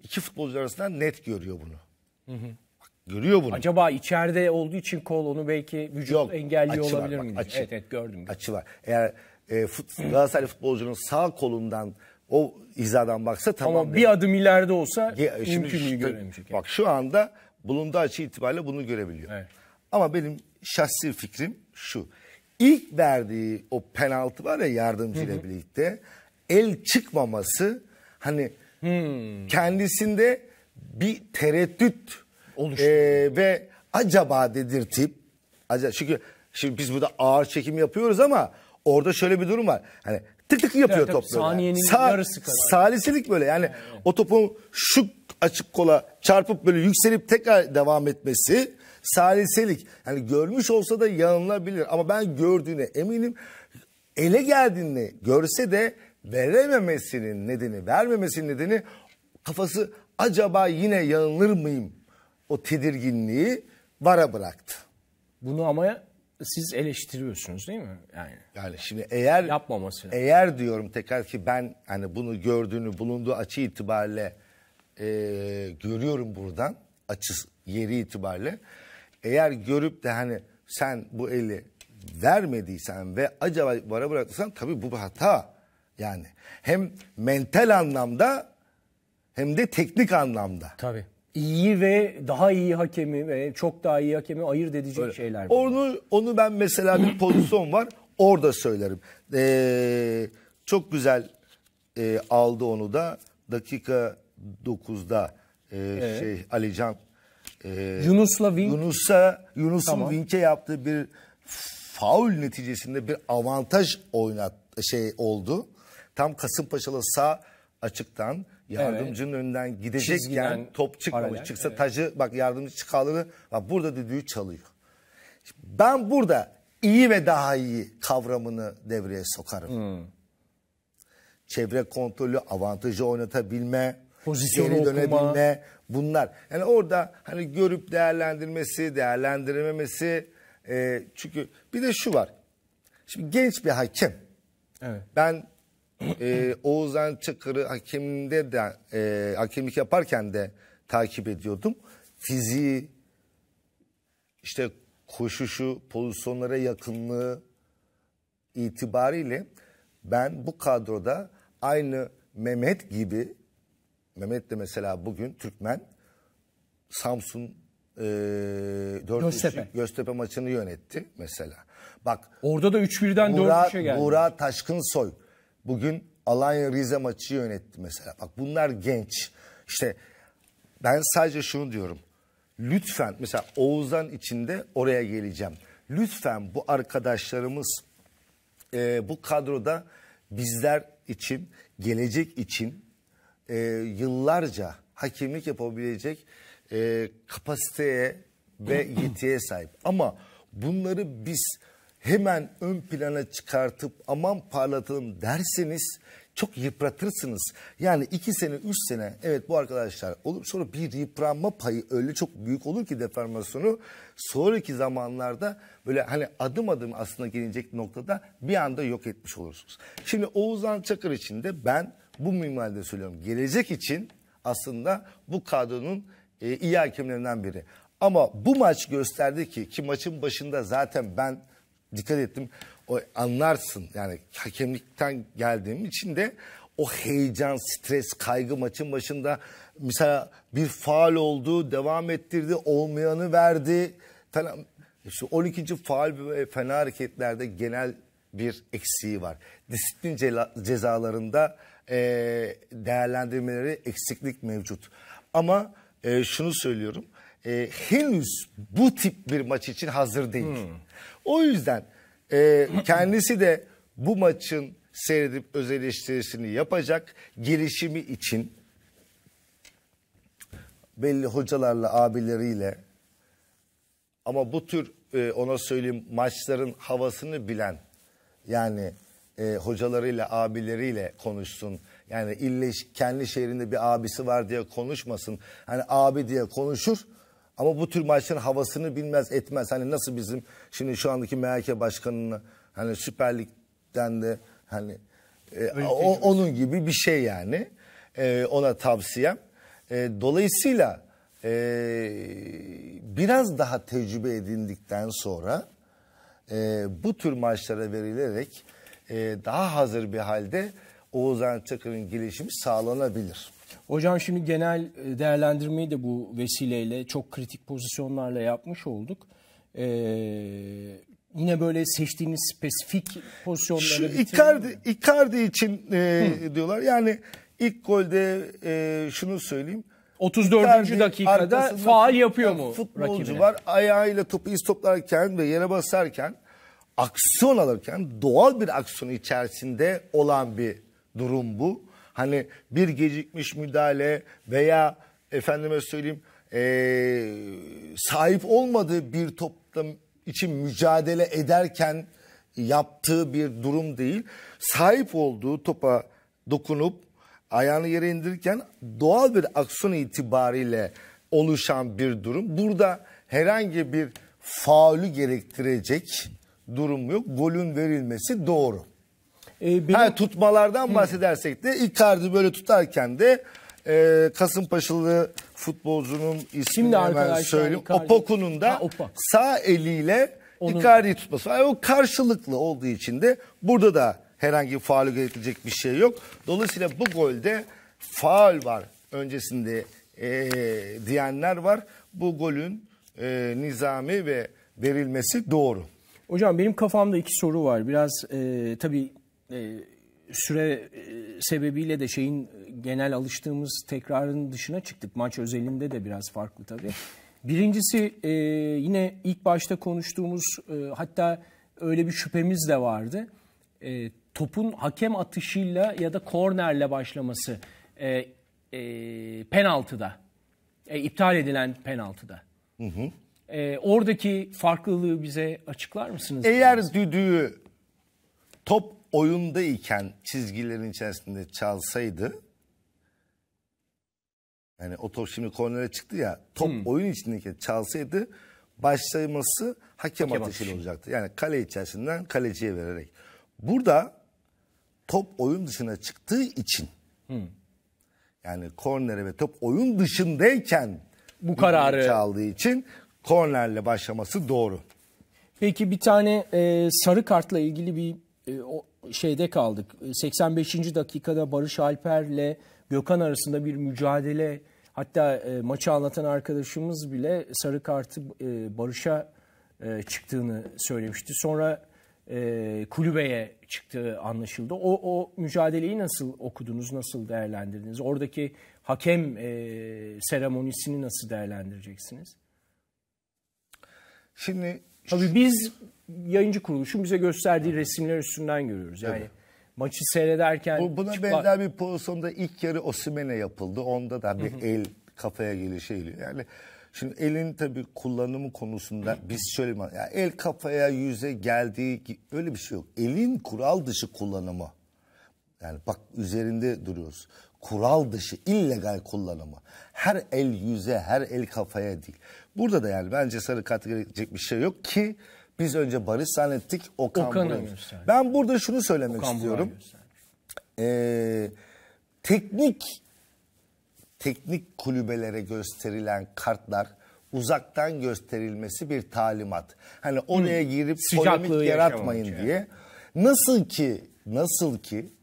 iki futbolcu arasında net görüyor bunu. Hı hı. Bak, görüyor bunu. Acaba içeride olduğu için kol onu belki vücut Yok, engelliyor açı olabilir mi? Açı. Evet evet gördüm. Açı var. Eğer e, fut, Galatasaray futbolcunun sağ kolundan o izadan baksa tamam. Ama bir adım ileride olsa Ge- mümkün mü göremeyecek. Bak şu anda bulunduğu açı itibariyle bunu görebiliyor. Evet. Ama benim şahsi fikrim şu. İlk verdiği o penaltı var ya yardımcıyla birlikte el çıkmaması hani hmm. kendisinde bir tereddüt oluştu. E, ve acaba dedirtip acaba çünkü şimdi biz burada ağır çekim yapıyoruz ama orada şöyle bir durum var. Hani tık tık yapıyor evet, top böyle. Saniyenin yani. Sa yarısı kadar. Salisilik böyle yani evet. o topun şu açık kola çarpıp böyle yükselip tekrar devam etmesi saliselik. Yani görmüş olsa da yanılabilir ama ben gördüğüne eminim. Ele geldiğini görse de verememesinin nedeni, vermemesinin nedeni kafası acaba yine yanılır mıyım? O tedirginliği vara bıraktı. Bunu ama siz eleştiriyorsunuz değil mi? Yani, yani şimdi eğer yapmaması. Eğer diyorum tekrar ki ben hani bunu gördüğünü bulunduğu açı itibariyle e, görüyorum buradan açı yeri itibariyle eğer görüp de hani sen bu eli vermediysen ve acaba vara bırakırsan tabii bu bir hata. Yani hem mental anlamda hem de teknik anlamda. Tabii. İyi ve daha iyi hakemi ve çok daha iyi hakemi ayırt edici Öyle. şeyler. Bunlar. Onu onu ben mesela bir pozisyon var orada söylerim. Ee, çok güzel e, aldı onu da dakika 9'da e, evet. şey Alican e, Yunus'la Wink. Yunus'a Yunus'un tamam. Wink'e yaptığı bir faul neticesinde bir avantaj oynat şey oldu. Tam Kasımpaşalı sağ açıktan yardımcının evet. önünden gidecekken Çizgiden, top çıkmamış. Paralel, Çıksa evet. tacı bak yardımcı çıkaları bak burada düdüğü çalıyor. ben burada iyi ve daha iyi kavramını devreye sokarım. Hmm. Çevre kontrolü, avantajı oynatabilme, pozisyonu dönebilme bunlar. Yani orada hani görüp değerlendirmesi, değerlendirememesi e, çünkü bir de şu var. Şimdi genç bir hakim Evet. Ben e, Oğuzhan Çakır'ı hakeminde de e, hakemlik yaparken de takip ediyordum. Fiziği işte koşuşu, pozisyonlara yakınlığı itibariyle ben bu kadroda aynı Mehmet gibi Mehmet de mesela bugün Türkmen Samsun e, 4 Göztepe. Göztepe maçını yönetti mesela. Bak orada da 3-1'den 4-3'e geldi. Taşkın Soy bugün Alanya Rize maçı yönetti mesela. Bak bunlar genç. İşte ben sadece şunu diyorum. Lütfen mesela Oğuzhan içinde oraya geleceğim. Lütfen bu arkadaşlarımız e, bu kadroda bizler için gelecek için e, yıllarca hakimlik yapabilecek e, kapasiteye ve yetiye sahip. Ama bunları biz hemen ön plana çıkartıp aman parlatalım derseniz çok yıpratırsınız. Yani iki sene, üç sene evet bu arkadaşlar olur. Sonra bir yıpranma payı öyle çok büyük olur ki deformasyonu sonraki zamanlarda böyle hani adım adım aslında gelecek noktada bir anda yok etmiş olursunuz. Şimdi Oğuzhan Çakır için de ben bu minvalde söylüyorum. Gelecek için aslında bu kadronun e, iyi hakemlerinden biri. Ama bu maç gösterdi ki ki maçın başında zaten ben dikkat ettim. O anlarsın yani hakemlikten geldiğim için de o heyecan, stres, kaygı maçın başında mesela bir faal oldu, devam ettirdi, olmayanı verdi falan. İşte 12. faal ve fena hareketlerde genel bir eksiği var. Disiplin cezalarında e, değerlendirmeleri eksiklik mevcut. Ama e, şunu söylüyorum. E, henüz bu tip bir maç için hazır değil. Hmm. O yüzden e, kendisi de bu maçın seyredip öz eleştirisini yapacak gelişimi için belli hocalarla, abileriyle ama bu tür e, ona söyleyeyim maçların havasını bilen yani e, hocalarıyla, abileriyle konuşsun. Yani ille kendi şehrinde bir abisi var diye konuşmasın. Hani abi diye konuşur ama bu tür maçların havasını bilmez etmez. Hani nasıl bizim şimdi şu andaki MHK başkanını hani Süper Lig'den de hani e, şey o, onun gibi bir şey yani. E, ona tavsiyem. E, dolayısıyla e, biraz daha tecrübe edindikten sonra e, bu tür maçlara verilerek e, daha hazır bir halde Oğuzhan Çakır'ın gelişimi sağlanabilir. Hocam şimdi genel değerlendirmeyi de bu vesileyle çok kritik pozisyonlarla yapmış olduk. Ee, yine böyle seçtiğiniz spesifik pozisyonları Şu Icardi, Icardi için e, diyorlar. Yani ilk golde e, şunu söyleyeyim. 34. Icardi dakikada faal yapıyor mu futbolcu rakibine? var. Ayağıyla topu istoplarken ve yere basarken aksiyon alırken doğal bir aksiyon içerisinde olan bir durum bu. Hani bir gecikmiş müdahale veya efendime söyleyeyim e, sahip olmadığı bir toplum için mücadele ederken yaptığı bir durum değil. Sahip olduğu topa dokunup ayağını yere indirirken doğal bir aksiyon itibariyle oluşan bir durum. Burada herhangi bir faulü gerektirecek durum yok. Golün verilmesi doğru. Ee, benim... ha, tutmalardan Hı. bahsedersek de Icardi böyle tutarken de e, Kasımpaşalı futbolcunun ismini Şimdi hemen söyleyeyim. Icardi... Opoku'nun da ha, opa. sağ eliyle Onun... Icardi'yi tutması. Yani o karşılıklı olduğu için de burada da herhangi bir faal gerektirecek bir şey yok. Dolayısıyla bu golde faal var öncesinde e, diyenler var. Bu golün e, nizami ve verilmesi doğru. Hocam benim kafamda iki soru var. Biraz e, tabii e, süre e, sebebiyle de şeyin genel alıştığımız tekrarın dışına çıktık. Maç özelinde de biraz farklı tabii. Birincisi e, yine ilk başta konuştuğumuz e, hatta öyle bir şüphemiz de vardı. E, topun hakem atışıyla ya da kornerle başlaması e, e, penaltıda. E, iptal edilen penaltıda. Hı hı. E, oradaki farklılığı bize açıklar mısınız? Eğer düdüğü top oyundayken çizgilerin içerisinde çalsaydı yani o top şimdi kornere çıktı ya top hmm. oyun içindeki çalsaydı başlaması hakem, hakem ateşiyle olacaktı. Yani kale içerisinden kaleciye vererek. Burada top oyun dışına çıktığı için hmm. yani kornere ve top oyun dışındayken bu kararı çaldığı için kornerle başlaması doğru. Peki bir tane e, sarı kartla ilgili bir e, o şeyde kaldık. 85. E, dakikada Barış Alper'le Gökhan arasında bir mücadele hatta e, maçı anlatan arkadaşımız bile sarı kartı e, Barış'a e, çıktığını söylemişti. Sonra e, kulübeye çıktığı anlaşıldı. O, o mücadeleyi nasıl okudunuz, nasıl değerlendirdiniz? Oradaki hakem e, seremonisini nasıl değerlendireceksiniz? Şimdi Tabii biz yayıncı kuruluşun bize gösterdiği resimler üstünden görüyoruz. Yani evet. maçı seyrederken... Bu, buna çıplak... benzer bir pozisyonda ilk yarı Osimene yapıldı. Onda da bir el kafaya gelişi geliyor. Yani şimdi elin tabii kullanımı konusunda biz şöyle... Yani el kafaya yüze geldiği öyle bir şey yok. Elin kural dışı kullanımı. Yani bak üzerinde duruyoruz. Kural dışı, illegal kullanımı. Her el yüze, her el kafaya değil. Burada da yani bence sarı kart gelecek bir şey yok ki biz önce barış sanettik. Okan, Okan Buray'ı. Ben burada şunu söylemek Okan istiyorum. Ee, teknik teknik kulübelere gösterilen kartlar uzaktan gösterilmesi bir talimat. Hani hmm. oraya girip Sıcaklığı polemik yaratmayın yani. diye. Nasıl ki nasıl ki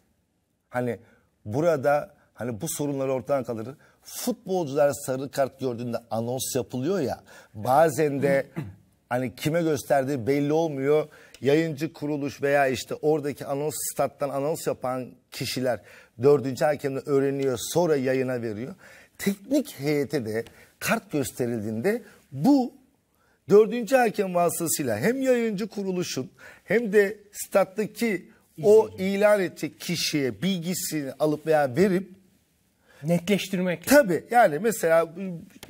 hani burada hani bu sorunları ortadan kaldırır futbolcular sarı kart gördüğünde anons yapılıyor ya bazen de hani kime gösterdiği belli olmuyor. Yayıncı kuruluş veya işte oradaki anons stat'tan anons yapan kişiler dördüncü hakemle öğreniyor sonra yayına veriyor. Teknik heyete de kart gösterildiğinde bu dördüncü hakem vasıtasıyla hem yayıncı kuruluşun hem de stattaki o ilan edecek kişiye bilgisini alıp veya verip Netleştirmek. Tabii yani mesela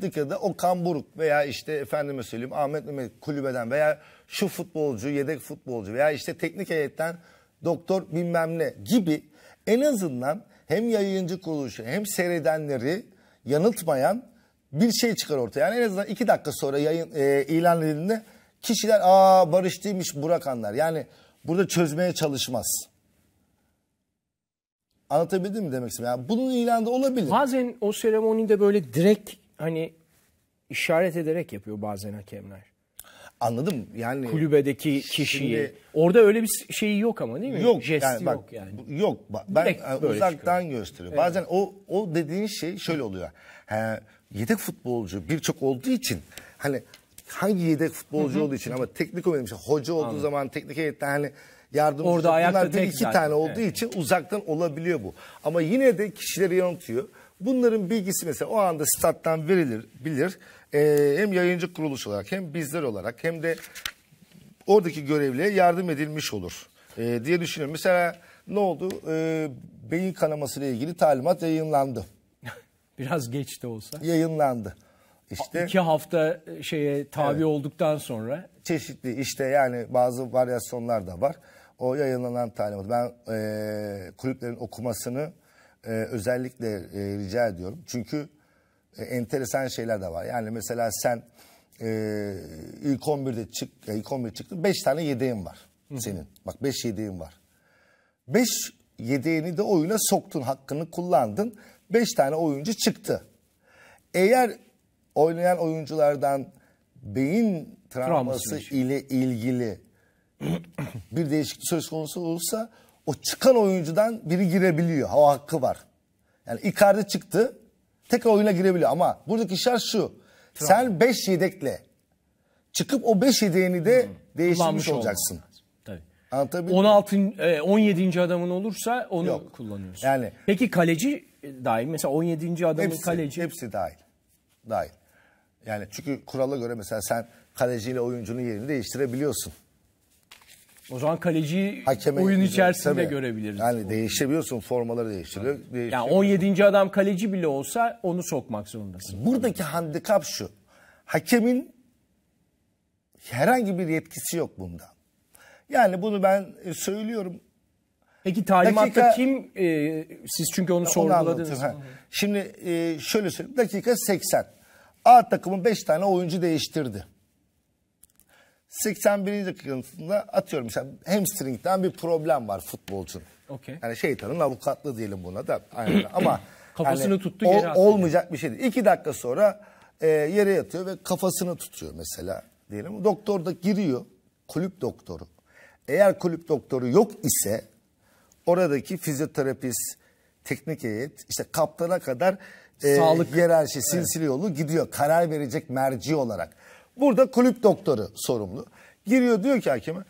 dikkat Okan Buruk veya işte efendime söyleyeyim Ahmet Mehmet kulübeden veya şu futbolcu yedek futbolcu veya işte teknik heyetten doktor bilmem ne gibi en azından hem yayıncı kuruluşu hem seyredenleri yanıltmayan bir şey çıkar ortaya. Yani en azından iki dakika sonra yayın e, ilan edildiğinde kişiler aa Barış değilmiş Burakanlar. Yani burada çözmeye çalışmaz. Anlatabildim mi demek istiyorum? Yani bunun ilanı da olabilir. Bazen o seremonide böyle direkt hani işaret ederek yapıyor bazen hakemler. Anladım yani. Kulübedeki kişiyi. Şimdi, orada öyle bir şey yok ama değil mi? Yok. Jesti yani bak, yok yani. Yok. Ben Direkt uzaktan çıkıyor. gösteriyor. Evet. Bazen o o dediğin şey şöyle oluyor. He, yedek futbolcu birçok olduğu için hani hangi yedek futbolcu Hı-hı. olduğu için ama teknik oynamış. Hoca olduğu Anladım. zaman teknik heyetten hani yardımcı Orada ayakta bir iki zaten. tane olduğu evet. için uzaktan olabiliyor bu. Ama yine de kişileri yanıltıyor. Bunların bilgisi mesela o anda stat'tan verilir, bilir. Ee, hem yayıncı kuruluş olarak hem bizler olarak hem de oradaki görevliye yardım edilmiş olur ee, diye düşünüyorum. Mesela ne oldu? Ee, beyin kanaması ile ilgili talimat yayınlandı. Biraz geç de olsa. Yayınlandı. İşte, İki hafta e, şeye tabi evet. olduktan sonra. Çeşitli işte yani bazı varyasyonlar da var o yayınlanan talimat. Ben e, kulüplerin okumasını e, özellikle e, rica ediyorum. Çünkü e, enteresan şeyler de var. Yani mesela sen e, ilk 11'de çık, e, ilk 11 çıktın. 5 tane yedeğin var Hı. senin. Bak 5 yedeğin var. 5 yedeğini de oyuna soktun, hakkını kullandın. 5 tane oyuncu çıktı. Eğer oynayan oyunculardan beyin travması ile ilgili bir değişiklik söz konusu olursa o çıkan oyuncudan biri girebiliyor. O hakkı var. Yani Icardi çıktı tekrar oyuna girebiliyor ama buradaki şart şu. Tamam. Sen 5 yedekle çıkıp o 5 yedeğini de hmm. değiştirmiş olacaksın. Olmaz. Anlatabildim 16. 17. E, adamın olursa onu Yok. kullanıyorsun. Yani Peki kaleci dahil mesela 17. adamın hepsi, kaleci hepsi dahil. Dahil. Yani çünkü kurala göre mesela sen kaleciyle oyuncunun yerini değiştirebiliyorsun. O zaman kaleciyi Hakeme oyun içerisinde tabii. görebiliriz. Yani değişebiliyorsun formaları değiştiriyor. Tabii. değiştiriyor. Yani 17. adam kaleci bile olsa onu sokmak zorundasın. Buradaki handikap şu. Hakemin herhangi bir yetkisi yok bunda. Yani bunu ben e, söylüyorum. Peki talimatta dakika, kim? E, siz çünkü onu sorguladınız. Onu Şimdi e, şöyle söyleyeyim. Dakika 80. A takımın 5 tane oyuncu değiştirdi. 81. dakikasında atıyorum mesela hamstring'den bir problem var futbolcunun. Okay. Yani şeytanın avukatlığı diyelim buna da. Aynen. Ama kafasını yani, tuttu yere. attı. Olmayacak bir şey değil. İki dakika sonra e, yere yatıyor ve kafasını tutuyor mesela diyelim. Doktor da giriyor. Kulüp doktoru. Eğer kulüp doktoru yok ise oradaki fizyoterapist, teknik heyet işte kaptana kadar e, Sağlık. e, hiyerarşi, silsili evet. yolu gidiyor. Karar verecek merci olarak. Burada kulüp doktoru sorumlu. Giriyor diyor ki hakeme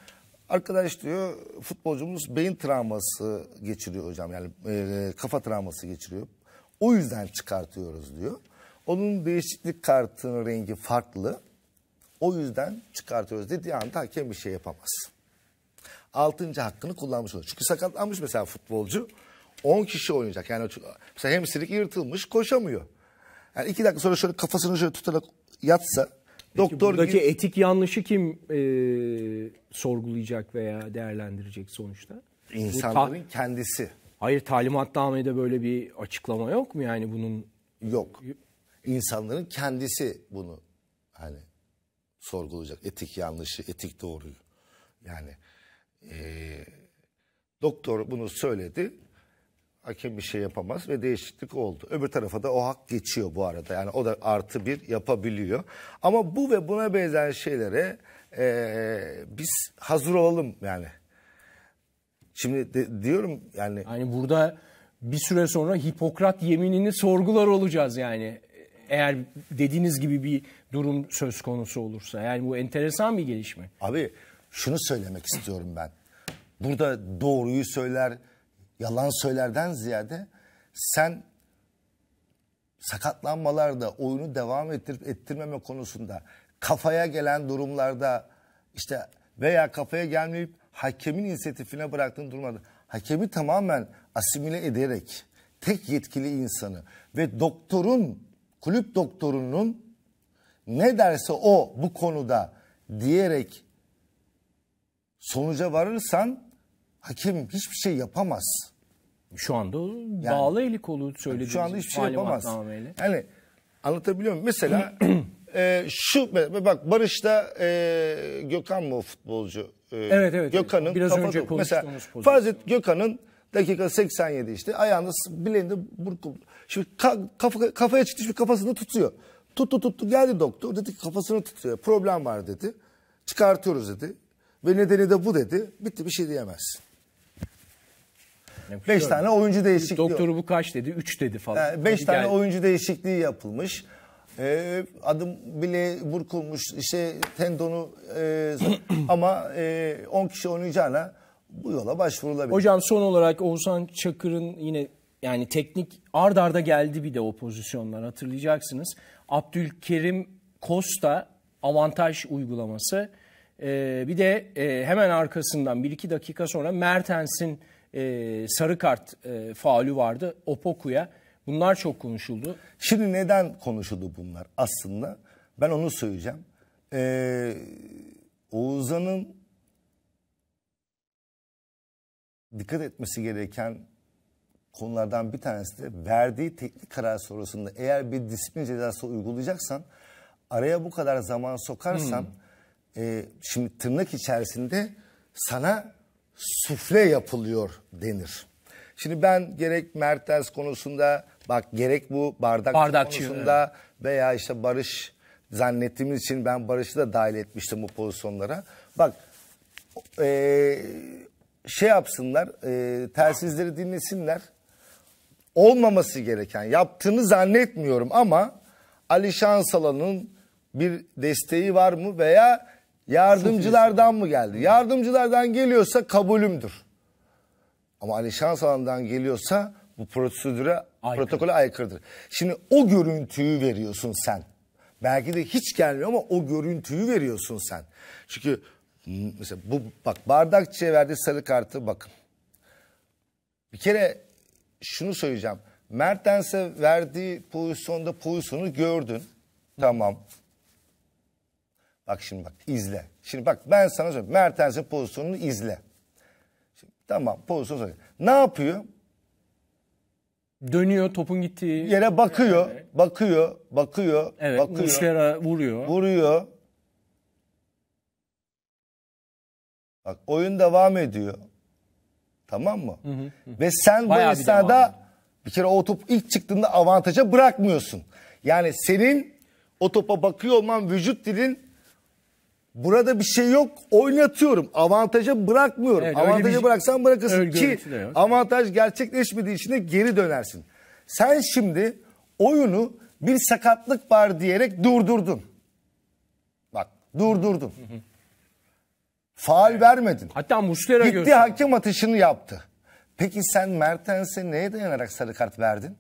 arkadaş diyor futbolcumuz beyin travması geçiriyor hocam. Yani e, kafa travması geçiriyor. O yüzden çıkartıyoruz diyor. Onun değişiklik kartının rengi farklı. O yüzden çıkartıyoruz dediği anda hakem bir şey yapamaz. Altıncı hakkını kullanmış olur. Çünkü sakatlanmış mesela futbolcu. on kişi oynayacak. Yani mesela hamstring yırtılmış koşamıyor. Yani iki dakika sonra şöyle kafasını şöyle tutarak yatsa Peki Doktor buradaki Gül... etik yanlışı kim e, sorgulayacak veya değerlendirecek sonuçta? İnsanların ta... kendisi. Hayır talimatnamede böyle bir açıklama yok mu yani bunun? Yok. İnsanların kendisi bunu hani sorgulayacak etik yanlışı, etik doğruyu. Yani e, doktor bunu söyledi hakem bir şey yapamaz ve değişiklik oldu. Öbür tarafa da o hak geçiyor bu arada. Yani o da artı bir yapabiliyor. Ama bu ve buna benzer şeylere e, biz hazır olalım yani. Şimdi de, diyorum yani... Yani burada bir süre sonra Hipokrat yeminini sorgular olacağız yani. Eğer dediğiniz gibi bir durum söz konusu olursa. Yani bu enteresan bir gelişme. Abi şunu söylemek istiyorum ben. Burada doğruyu söyler, Yalan söylerden ziyade sen sakatlanmalarda oyunu devam ettirip ettirmeme konusunda kafaya gelen durumlarda işte veya kafaya gelmeyip hakemin inisiyatifine bıraktığın durumlarda hakemi tamamen asimile ederek tek yetkili insanı ve doktorun kulüp doktorunun ne derse o bu konuda diyerek sonuca varırsan Hakim hiçbir şey yapamaz. Şu anda yani, bağlı eli kolu söylediğiniz. Şu anda hiçbir şey yapamaz. Yani anlatabiliyor muyum? Mesela e, şu bak Barış'ta e, Gökhan mı o futbolcu? E, evet evet. Gökhan'ın biraz kapatıp, önce mesela farz et Gökhan'ın dakika 87 işte ayağını bileğinde burkum Şimdi ka, kafa, kafaya çıkmış bir kafasını tutuyor. Tuttu tuttu geldi doktor dedi ki kafasını tutuyor. Problem var dedi. Çıkartıyoruz dedi. Ve nedeni de bu dedi. Bitti bir şey diyemezsin. 5 tane oyuncu değişikliği. Doktoru bu kaç dedi? 3 dedi falan. 5 yani beş tane yani... oyuncu değişikliği yapılmış. E, adım bile burkulmuş işte tendonu e, ama e, 10 kişi oynayacağına bu yola başvurulabilir. Hocam son olarak Oğuzhan Çakır'ın yine yani teknik ard arda geldi bir de o pozisyonlar hatırlayacaksınız. Abdülkerim Costa avantaj uygulaması. Ee, bir de e, hemen arkasından bir iki dakika sonra Mertens'in e, sarı kart e, faulü vardı Opoku'ya. Bunlar çok konuşuldu. Şimdi neden konuşuldu bunlar aslında? Ben onu söyleyeceğim. Ee, Oğuzhan'ın dikkat etmesi gereken konulardan bir tanesi de verdiği teknik karar sonrasında eğer bir disiplin cezası uygulayacaksan araya bu kadar zaman sokarsan hmm. e, şimdi tırnak içerisinde sana sufle yapılıyor denir. Şimdi ben gerek Mertens konusunda bak gerek bu bardak Bardakçı, konusunda evet. veya işte Barış zannettiğimiz için ben Barış'ı da dahil etmiştim bu pozisyonlara. Bak e, şey yapsınlar e, telsizleri dinlesinler. Olmaması gereken yaptığını zannetmiyorum ama Ali Şansalan'ın bir desteği var mı veya Yardımcılardan mı geldi? Yardımcılardan geliyorsa kabulümdür. Ama Alişan hani Salan'dan geliyorsa bu prosedüre, Aykırı. protokole aykırıdır. Şimdi o görüntüyü veriyorsun sen. Belki de hiç gelmiyor ama o görüntüyü veriyorsun sen. Çünkü mesela bu bak bardakçıya verdi sarı kartı bakın. Bir kere şunu söyleyeceğim. Mertens'e verdiği pozisyonda pozisyonu gördün. Tamam. Bak şimdi bak izle. Şimdi bak ben sana söylüyorum Mertens'in pozisyonunu izle. Şimdi, tamam pozisyonu söyle. Ne yapıyor? Dönüyor topun gittiği Yere bakıyor. Evet. Bakıyor. Bakıyor. Evet. bakıyor. Muslera vuruyor. Vuruyor. Bak oyun devam ediyor. Tamam mı? Hı hı hı. Ve sen bu esnada bir kere o top ilk çıktığında avantaja bırakmıyorsun. Yani senin o topa bakıyor olman vücut dilin Burada bir şey yok. Oynatıyorum. Avantaja bırakmıyorum. Evet, Avantaja bir... bıraksan bırakırsın ki avantaj gerçekleşmediği için de geri dönersin. Sen şimdi oyunu bir sakatlık var diyerek durdurdun. Bak durdurdun. Faal vermedin. Hatta Muslera Gitti görsün. hakem atışını yaptı. Peki sen Mertens'e neye dayanarak sarı kart verdin?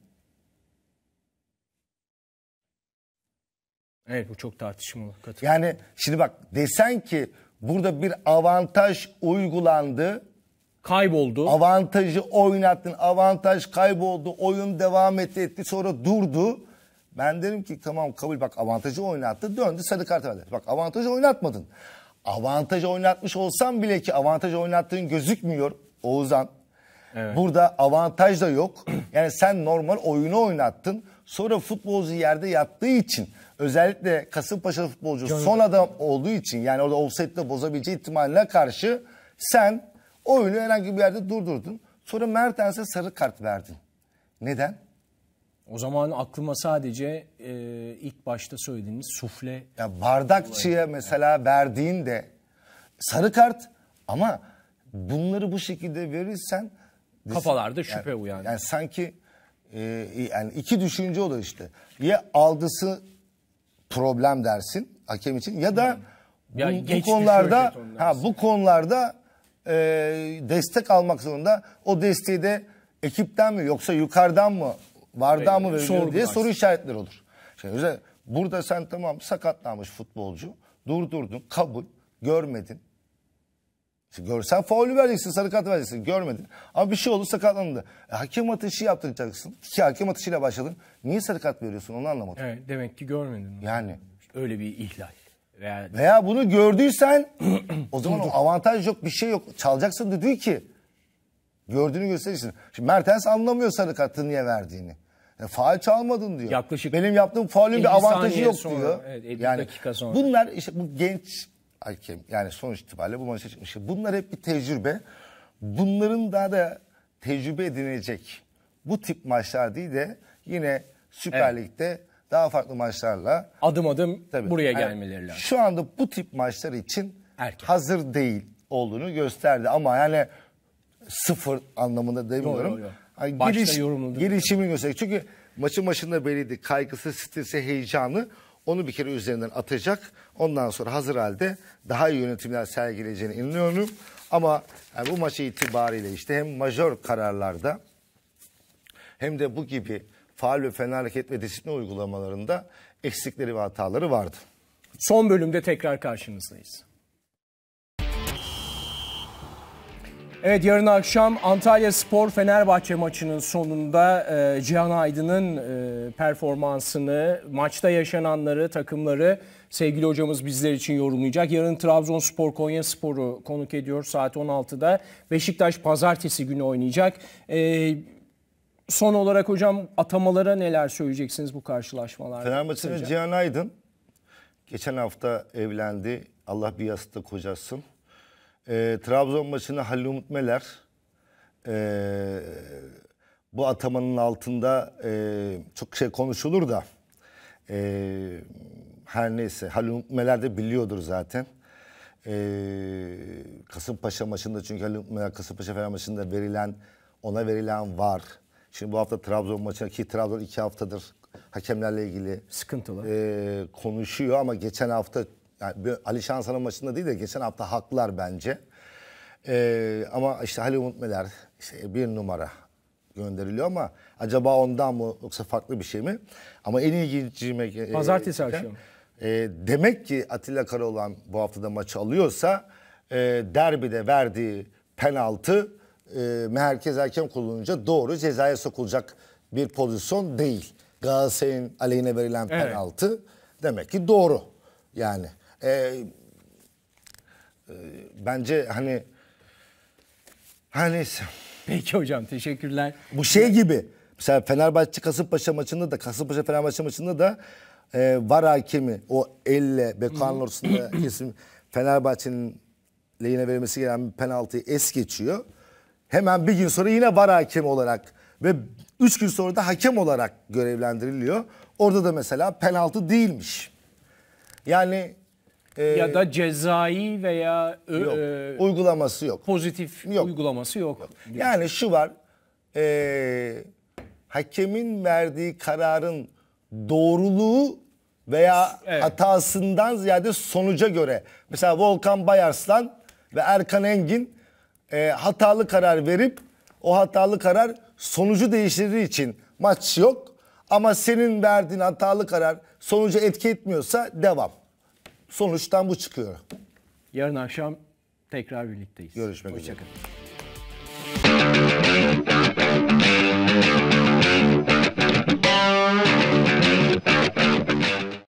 Evet bu çok tartışmalı. Katılıyorum. Yani şimdi bak desen ki burada bir avantaj uygulandı. Kayboldu. Avantajı oynattın. Avantaj kayboldu. Oyun devam etti etti sonra durdu. Ben derim ki tamam kabul bak avantajı oynattı döndü sarı kart verdi. Bak avantajı oynatmadın. Avantajı oynatmış olsam bile ki avantajı oynattığın gözükmüyor Oğuzhan. Evet. Burada avantaj da yok. Yani sen normal oyunu oynattın. Sonra futbolcu yerde yattığı için özellikle Kasımpaşa futbolcusu son adam olduğu için yani orada offset'te bozabileceği ihtimaline karşı sen oyunu herhangi bir yerde durdurdun. Sonra Mertens'e sarı kart verdin. Neden? O zaman aklıma sadece e, ilk başta söylediğimiz sufle. Ya bardakçıya mesela verdiğin de sarı kart ama bunları bu şekilde verirsen kafalarda yani, şüphe uyandı. Yani sanki e, yani iki düşünce olur işte. Ya algısı problem dersin hakem için ya da hmm. ya bu, bu konularda ha bu konularda e, destek almak zorunda. O desteği de ekipten mi yoksa yukarıdan mı vardan evet, mı ee, veriyor diye soru işaretleri olur. Şimdi şey, burada sen tamam sakatlanmış futbolcu durdurdun kabul görmedin sen faulü vereceksin, sarı kart vereceksin. Görmedin. Ama bir şey oldu sakatlandı. E, hakem atışı yaptıracaksın. ki hakem atışıyla başladın. Niye sarı kart veriyorsun onu anlamadım. Evet, demek ki görmedin. Onu. Yani. Öyle bir ihlal. Veya, Veya bunu gördüysen o zaman avantaj yok, bir şey yok. Çalacaksın dedi ki. Gördüğünü gösterirsin. Şimdi Mertens anlamıyor sarı kartı niye verdiğini. E, faal çalmadın diyor. Yaklaşık Benim yaptığım faulün bir avantajı yok sonra, diyor. Evet, yani dakika sonra. Bunlar işte bu genç hakem yani sonuç itibariyle bu maça çıkmış. Bunlar hep bir tecrübe. Bunların daha da tecrübe edinecek bu tip maçlar değil de yine Süper evet. Lig'de daha farklı maçlarla adım adım tabii, buraya yani gelmeleri lazım. Şu anda bu tip maçlar için Erken. hazır değil olduğunu gösterdi ama yani sıfır anlamında demiyorum. Doğru, doğru. Yani Başta geliş, gelişimin gösterdi. Çünkü maçın başında belliydi. Kaygısı, stresi, heyecanı. Onu bir kere üzerinden atacak. Ondan sonra hazır halde daha iyi yönetimler sergileyeceğine inanıyorum. Ama yani bu maçı itibariyle işte hem majör kararlarda hem de bu gibi faal ve fena hareket ve disiplin uygulamalarında eksikleri ve hataları vardı. Son bölümde tekrar karşınızdayız. Evet yarın akşam Antalya Spor Fenerbahçe maçının sonunda e, Cihan Aydın'ın e, performansını, maçta yaşananları, takımları sevgili hocamız bizler için yorumlayacak. Yarın Trabzonspor Konya Sporu konuk ediyor saat 16'da. Beşiktaş pazartesi günü oynayacak. E, son olarak hocam atamalara neler söyleyeceksiniz bu karşılaşmalarda? Fenerbahçe'nin Cihan Aydın geçen hafta evlendi. Allah bir yastık kocasın e, Trabzon maçında Halil Umut Meler e, bu atamanın altında e, çok şey konuşulur da e, her neyse Halil Umut Meler de biliyordur zaten. E, Kasımpaşa maçında çünkü Halil Umut Meler Kasımpaşa Fener maçında verilen ona verilen var. Şimdi bu hafta Trabzon maçına ki Trabzon iki haftadır hakemlerle ilgili sıkıntılı e, konuşuyor ama geçen hafta yani Ali Şansan'ın maçında değil de geçen hafta haklar bence. Ee, ama işte Halil Umut işte bir numara gönderiliyor ama acaba ondan mı yoksa farklı bir şey mi? Ama en ilginçime... Pazartesi e, akşamı. E, demek ki Atilla Karaoğlan bu haftada maçı alıyorsa e, derbide verdiği penaltı e, merkez erken kullanınca doğru cezaya sokulacak bir pozisyon değil. Galatasaray'ın aleyhine verilen evet. penaltı demek ki doğru yani. E, e, bence hani her neyse. Peki hocam teşekkürler. Bu şey gibi. Mesela Fenerbahçe Kasımpaşa maçında da Kasımpaşa Fenerbahçe maçında da e, var hakemi o elle Bekan'ın ortasında kesin Fenerbahçe'nin lehine verilmesi gereken bir penaltıyı es geçiyor. Hemen bir gün sonra yine var hakemi olarak ve üç gün sonra da hakem olarak görevlendiriliyor. Orada da mesela penaltı değilmiş. Yani ee, ya da cezai veya yok, e, uygulaması yok. Pozitif yok. uygulaması yok. yok. Yani şu var. E, hakemin verdiği kararın doğruluğu veya evet. hatasından ziyade sonuca göre. Mesela Volkan Bayarslan ve Erkan Engin e, hatalı karar verip o hatalı karar sonucu değiştirdiği için maç yok. Ama senin verdiğin hatalı karar sonucu etki etmiyorsa devam. Sonuçtan bu çıkıyor. Yarın akşam tekrar birlikteyiz. Görüşmek Hoşça üzere. Hoşçakalın.